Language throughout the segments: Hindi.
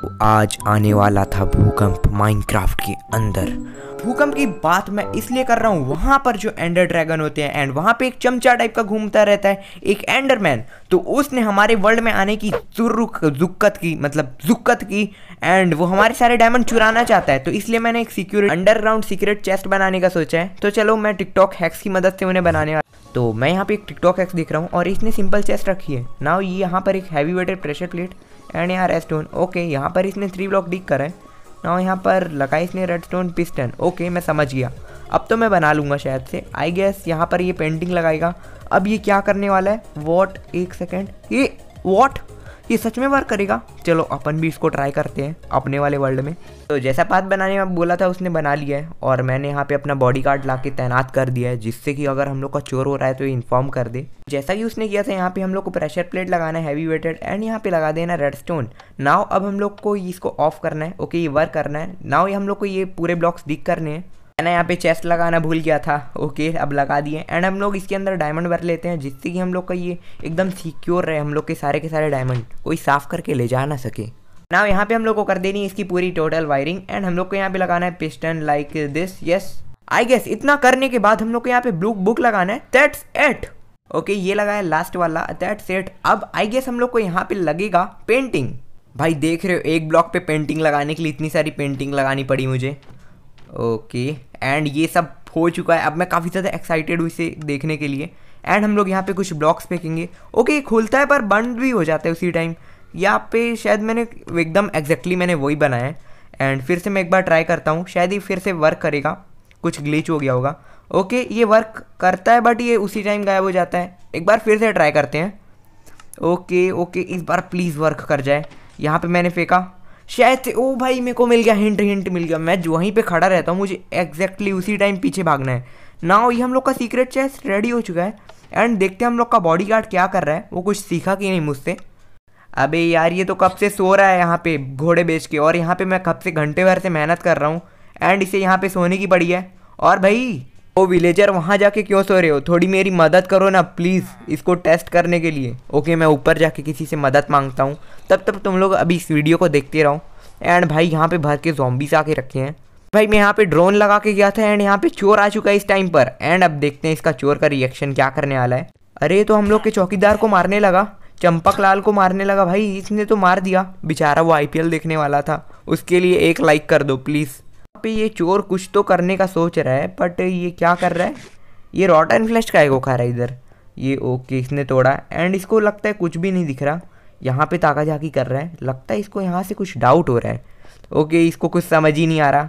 तो आज आने वाला था भूकंप माइनक्राफ्ट के अंदर भूकंप की बात मैं इसलिए कर रहा हूँ वहाँ पर जो एंडर ड्रैगन होते हैं एंड वहाँ पे एक चमचा टाइप का घूमता रहता है एक एंडरमैन तो उसने हमारे वर्ल्ड में आने की जुर्रुक जुक्कत की मतलब जुक्कत की एंड वो हमारे सारे डायमंड चुराना चाहता है तो इसलिए मैंने एक सिक्योरिटी अंडरग्राउंड सीक्रेट चेस्ट बनाने का सोचा है तो चलो मैं टिकटॉक हैक्स की मदद से उन्हें बनाने वाला तो मैं यहाँ पे एक टिकटॉक एक्स देख रहा हूँ और इसने सिंपल चेस्ट रखी है ना ये यहाँ पर एक heavy weighted pressure plate and यहाँ स्टोन ओके यहाँ पर इसने थ्री ब्लॉक डिक करा है ना यहाँ पर लगा इसने रेड स्टोन पिस्टन ओके मैं समझ गया अब तो मैं बना लूँगा शायद से आई गेस यहाँ पर ये पेंटिंग लगाएगा अब ये क्या करने वाला है वॉट एक सेकेंड ये वॉट ये सच में वर्क करेगा चलो अपन भी इसको ट्राई करते हैं अपने वाले वर्ल्ड में तो जैसा पाथ बनाने में बोला था उसने बना लिया है और मैंने यहाँ पे अपना बॉडी गार्ड ला तैनात कर दिया है जिससे कि अगर हम लोग का चोर हो रहा है तो ये इन्फॉर्म कर दे जैसा कि उसने किया था यहाँ पे हम लोग को प्रेशर प्लेट लगाना है हैवी वेटेड एंड यहाँ पे लगा देना रेड स्टोन नाव अब हम लोग को इसको ऑफ करना है ओके ये वर्क करना है नाव ये हम लोग को ये पूरे ब्लॉक्स दिख करने हैं मैंने यहाँ पे चेस्ट लगाना भूल गया था ओके अब लगा दिए एंड हम लोग इसके अंदर डायमंड भर लेते हैं जिससे कि हम लोग का ये एकदम सिक्योर रहे हम लोग के सारे के सारे डायमंड कोई साफ करके ले जा ना सके ना यहाँ पे हम लोग को कर देनी है इसकी पूरी टोटल वायरिंग एंड हम लोग को यहाँ पे लगाना है piston like this yes I guess इतना करने के बाद हम लोग को यहाँ पे ब्लू बुक लगाना है दैट्स एट ओके ये लगाया लास्ट वाला दैट्स एट अब आई गेस हम लोग को यहाँ पे लगेगा पेंटिंग भाई देख रहे हो एक ब्लॉक पे पेंटिंग लगाने के लिए इतनी सारी पेंटिंग लगानी पड़ी मुझे ओके एंड ये सब हो चुका है अब मैं काफ़ी ज़्यादा एक्साइटेड हूँ इसे देखने के लिए एंड हम लोग यहाँ पे कुछ ब्लॉक्स फेंकेंगे ओके खुलता है पर बंद भी हो जाता है उसी टाइम यहाँ पे शायद मैंने एकदम एग्जैक्टली मैंने वही बनाया है एंड फिर से मैं एक बार ट्राई करता हूँ शायद ये फिर से वर्क करेगा कुछ ग्लीच हो गया होगा ओके ये वर्क करता है बट ये उसी टाइम गायब हो जाता है एक बार फिर से ट्राई करते हैं ओके ओके इस बार प्लीज़ वर्क कर जाए यहाँ पर मैंने फेंका शायद ओ भाई मेरे को मिल गया हिंट हिंट मिल गया मैं वहीं पे खड़ा रहता हूँ मुझे एग्जैक्टली उसी टाइम पीछे भागना है ना ये हम लोग का सीक्रेट चेस्ट रेडी हो चुका है एंड देखते हैं हम लोग का बॉडी गार्ड क्या कर रहा है वो कुछ सीखा कि नहीं मुझसे अबे यार ये तो कब से सो रहा है यहाँ पे घोड़े बेच के और यहाँ पे मैं कब से घंटे भर से मेहनत कर रहा हूँ एंड इसे यहाँ पे सोने की पड़ी है और भाई ओ विलेजर वहाँ जाके क्यों सो रहे हो थोड़ी मेरी मदद करो ना प्लीज़ इसको टेस्ट करने के लिए ओके मैं ऊपर जाके किसी से मदद मांगता हूँ तब तक तुम लोग अभी इस वीडियो को देखते रहो एंड भाई यहाँ पे भर के जॉम्बीस आके रखे हैं भाई मैं यहाँ पे ड्रोन लगा के गया था एंड यहाँ पे चोर आ चुका है इस टाइम पर एंड अब देखते हैं इसका चोर का रिएक्शन क्या करने वाला है अरे तो हम लोग के चौकीदार को मारने लगा चंपक लाल को मारने लगा भाई इसने तो मार दिया बेचारा वो आईपीएल देखने वाला था उसके लिए एक लाइक कर दो प्लीज़ पे ये चोर कुछ तो करने का सोच रहा है बट ये क्या कर रहा है ये रॉट एंड फ्लैश का एगो खा रहा है इधर ये ओके इसने तोड़ा एंड इसको लगता है कुछ भी नहीं दिख रहा यहाँ पे ताका जाकी कर रहा है लगता है इसको यहाँ से कुछ डाउट हो रहा है ओके इसको कुछ समझ ही नहीं आ रहा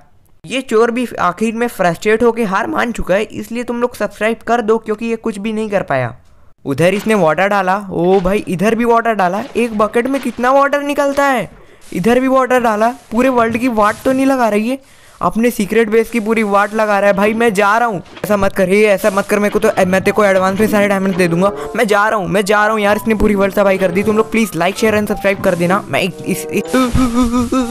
ये चोर भी आखिर में फ्रस्ट्रेट होकर हार मान चुका है इसलिए तुम लोग सब्सक्राइब कर दो क्योंकि ये कुछ भी नहीं कर पाया उधर इसने वाटर डाला ओ भाई इधर भी वाटर डाला एक बकेट में कितना वाटर निकलता है इधर भी वाटर डाला पूरे वर्ल्ड की वाट तो नहीं लगा रही है अपने सीक्रेट बेस की पूरी वाट लगा रहा है भाई मैं जा रहा हूँ ऐसा मत कर ऐसा मत कर मेरे को तो मैं तेरे को एडवांस में सारे डायमंड दे दूंगा मैं जा रहा हूँ मैं जा रहा हूँ यार इसने पूरी वर्ल्ड सफाई कर दी तुम लोग please like share and subscribe कर देना मैं इस, इस, इस